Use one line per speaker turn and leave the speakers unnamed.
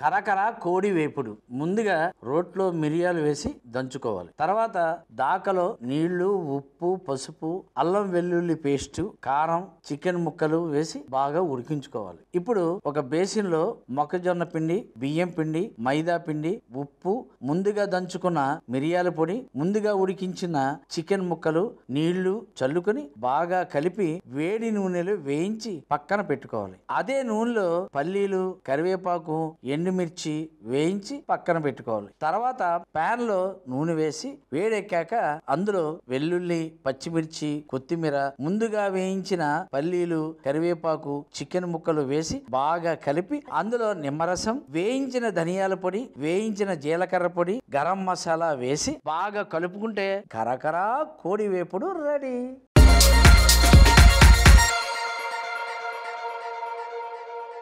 కరకర కోడి వేపుడు ముందుగా రోట్లో మిరియాలు వేసి దంచుకోవాలి తర్వాత దాకలో నీళ్లు ఉప్పు పసుపు అల్లం వెల్లుల్లి పేస్ట్ కారం చికెన్ ముక్కలు వేసి బాగా ఉడికించుకోవాలి ఇప్పుడు ఒక బేసిన్లో మొక్కజొన్న పిండి బియ్యం పిండి మైదా పిండి ఉప్పు ముందుగా దంచుకున్న మిరియాల పొడి ముందుగా ఉడికించిన చికెన్ ముక్కలు నీళ్లు చల్లుకొని బాగా కలిపి వేడి నూనెలో వేయించి పక్కన పెట్టుకోవాలి అదే నూనెలో పల్లీలు కరివేపాకు ఎండుమిర్చి వేయించి పక్కన పెట్టుకోవాలి తర్వాత లో నూనె వేసి వేడెక్కాక అందులో వెల్లుల్లి పచ్చి పచ్చిమిర్చి కొత్తిమీర ముందుగా వేయించిన పల్లీలు కరివేపాకు చికెన్ ముక్కలు వేసి బాగా కలిపి అందులో నిమ్మరసం వేయించిన ధనియాల పొడి వేయించిన జీలకర్ర పొడి గరం మసాలా వేసి బాగా కలుపుకుంటే కరకరా కోడి రెడీ